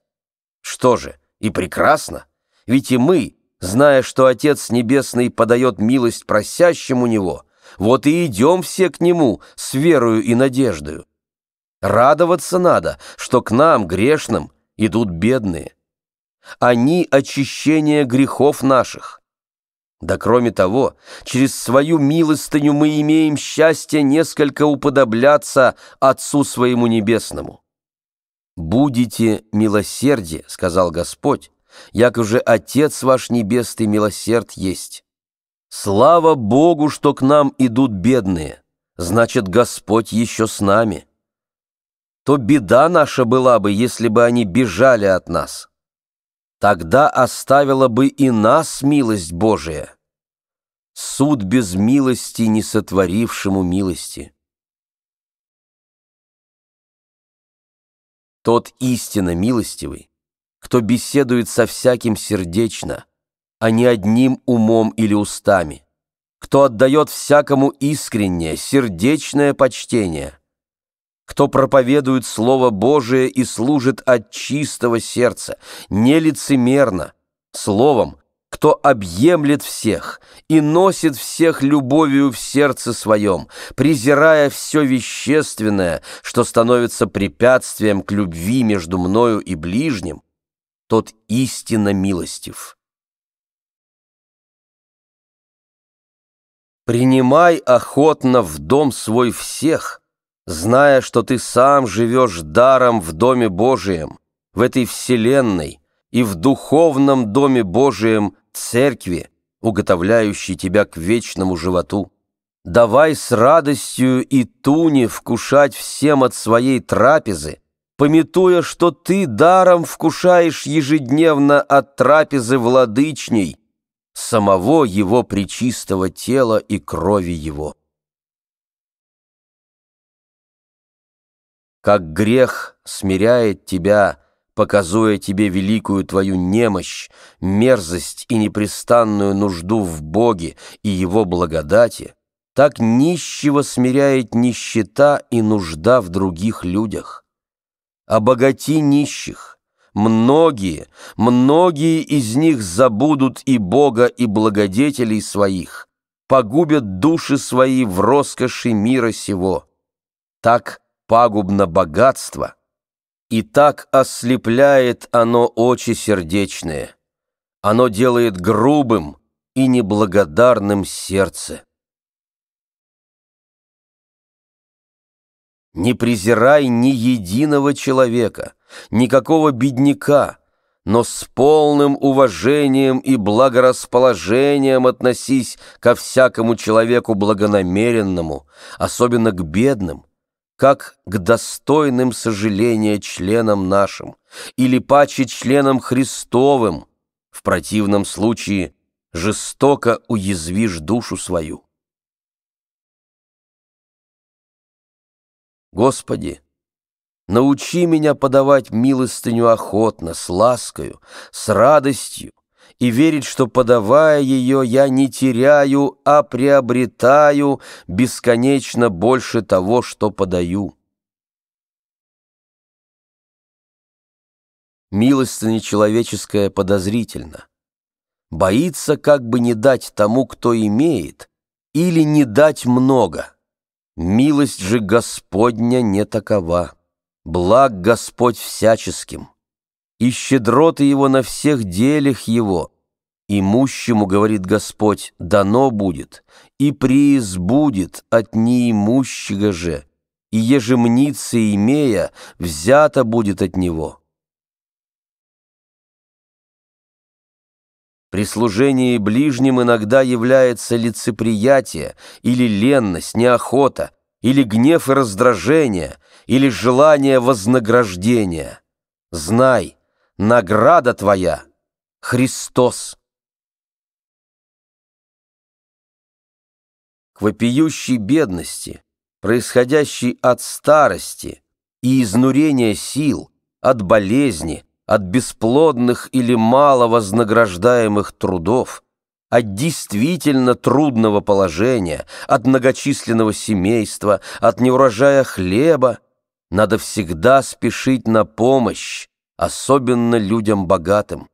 Что же, и прекрасно, ведь и мы, зная, что Отец Небесный подает милость просящему Него, вот и идем все к Нему с верою и надеждою. Радоваться надо, что к нам, грешным, идут бедные. Они очищение грехов наших, да кроме того, через свою милостыню мы имеем счастье несколько уподобляться Отцу своему Небесному. «Будете милосердие», — сказал Господь, «як уже Отец ваш Небесный милосерд есть». Слава Богу, что к нам идут бедные, значит, Господь еще с нами. То беда наша была бы, если бы они бежали от нас. Тогда оставила бы и нас милость Божия суд без милости, не сотворившему милости. Тот истинно милостивый, кто беседует со всяким сердечно, а не одним умом или устами, кто отдает всякому искреннее, сердечное почтение, кто проповедует Слово Божие и служит от чистого сердца, нелицемерно, словом, кто объемлет всех и носит всех любовью в сердце своем, презирая все вещественное, что становится препятствием к любви между мною и ближним, тот истинно милостив. Принимай охотно в дом свой всех, зная, что ты сам живешь даром в Доме Божием, в этой вселенной, и в духовном доме Божием церкви, уготовляющей тебя к вечному животу. Давай с радостью и туне вкушать всем от своей трапезы, пометуя, что ты даром вкушаешь ежедневно от трапезы владычней, самого его причистого тела и крови его. Как грех смиряет тебя, показуя тебе великую твою немощь, мерзость и непрестанную нужду в Боге и Его благодати, так нищего смиряет нищета и нужда в других людях. Обогати нищих. Многие, многие из них забудут и Бога, и благодетелей своих, погубят души свои в роскоши мира сего. Так пагубно богатство, и так ослепляет оно очи сердечные. Оно делает грубым и неблагодарным сердце. Не презирай ни единого человека, никакого бедняка, но с полным уважением и благорасположением относись ко всякому человеку благонамеренному, особенно к бедным, как к достойным сожаления членам нашим, или паче членам Христовым, в противном случае жестоко уязвишь душу свою. Господи, научи меня подавать милостыню охотно, с ласкою, с радостью, и верить, что, подавая ее, я не теряю, а приобретаю бесконечно больше того, что подаю. Милостыня человеческая подозрительно, Боится, как бы не дать тому, кто имеет, или не дать много. Милость же Господня не такова. Благ Господь всяческим и щедроты его на всех делях его. Имущему, говорит Господь, дано будет, и приз будет от неимущего же, и ежемница имея взято будет от него. При служении ближним иногда является лицеприятие или ленность, неохота, или гнев и раздражение, или желание вознаграждения. Знай, награда твоя — Христос. К вопиющей бедности, происходящей от старости и изнурения сил, от болезни, от бесплодных или мало вознаграждаемых трудов, от действительно трудного положения, от многочисленного семейства, от неурожая хлеба, надо всегда спешить на помощь, особенно людям богатым.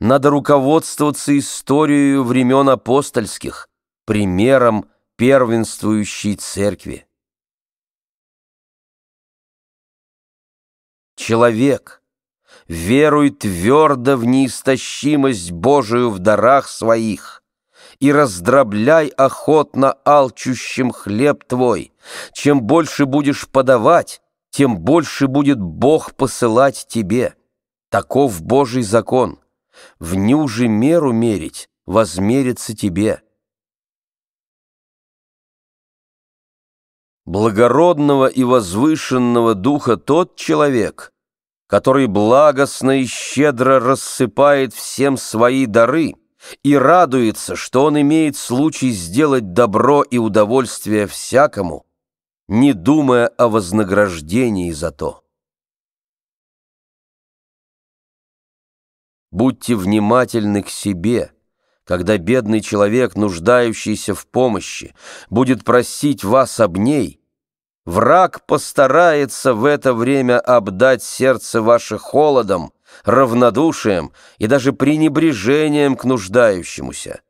Надо руководствоваться историей времен апостольских, примером первенствующей церкви. Человек веруй твердо в неистощимость Божию в дарах своих, и раздробляй охотно алчущим хлеб твой. Чем больше будешь подавать, тем больше будет Бог посылать тебе. Таков Божий закон. В ню же меру мерить, возмерится тебе. Благородного и возвышенного духа тот человек, который благостно и щедро рассыпает всем свои дары и радуется, что он имеет случай сделать добро и удовольствие всякому, не думая о вознаграждении за то. Будьте внимательны к себе, когда бедный человек, нуждающийся в помощи, будет просить вас об ней. Враг постарается в это время обдать сердце ваше холодом, равнодушием и даже пренебрежением к нуждающемуся.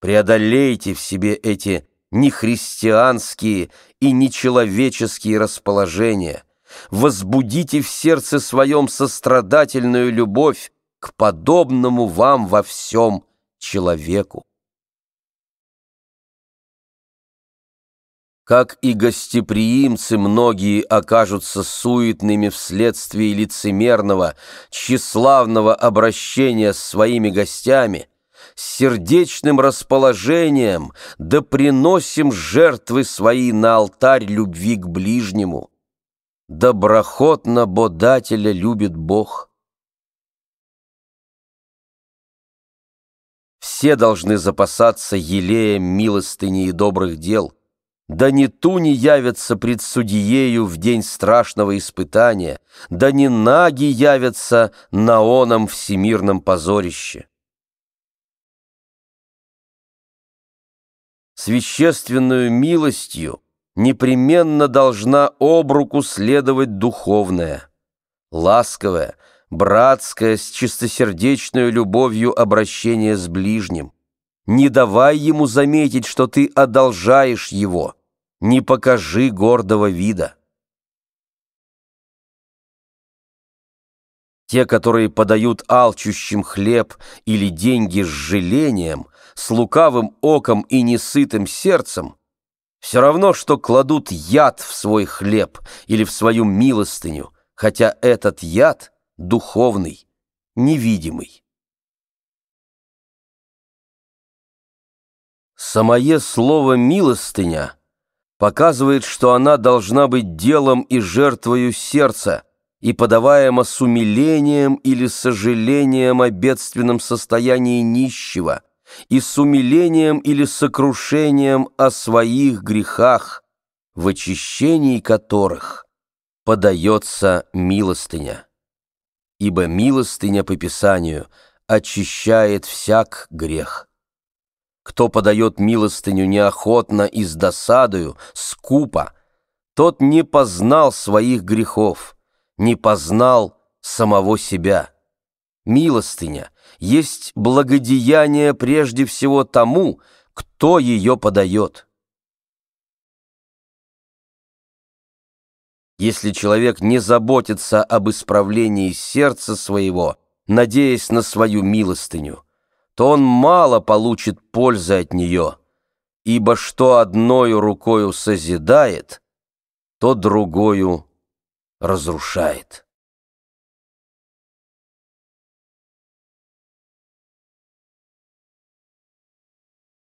Преодолейте в себе эти не христианские и нечеловеческие расположения. Возбудите в сердце своем сострадательную любовь к подобному вам во всем человеку. Как и гостеприимцы многие окажутся суетными вследствие лицемерного, тщеславного обращения с своими гостями, с сердечным расположением, да приносим жертвы свои на алтарь любви к ближнему. Доброхотно бодателя любит Бог. Все должны запасаться елеем милостыни и добрых дел, да не ту не явятся пред судьею в день страшного испытания, да не наги явятся на оном всемирном позорище. с вещественную милостью непременно должна об руку следовать духовная, ласковая, братская с чистосердечной любовью обращение с ближним. Не давай ему заметить, что ты одолжаешь его, не покажи гордого вида. Те, которые подают алчущим хлеб или деньги с жалением, с лукавым оком и несытым сердцем, все равно, что кладут яд в свой хлеб или в свою милостыню, хотя этот яд духовный, невидимый. Самое слово «милостыня» показывает, что она должна быть делом и жертвою сердца и подаваема с умилением или сожалением о бедственном состоянии нищего, и с умилением или сокрушением о своих грехах, в очищении которых подается милостыня. Ибо милостыня по Писанию очищает всяк грех. Кто подает милостыню неохотно и с досадою, скупо, тот не познал своих грехов, не познал самого себя милостыня, есть благодеяние прежде всего тому, кто ее подает. Если человек не заботится об исправлении сердца своего, надеясь на свою милостыню, то он мало получит пользы от нее, ибо что одною рукою созидает, то другою разрушает.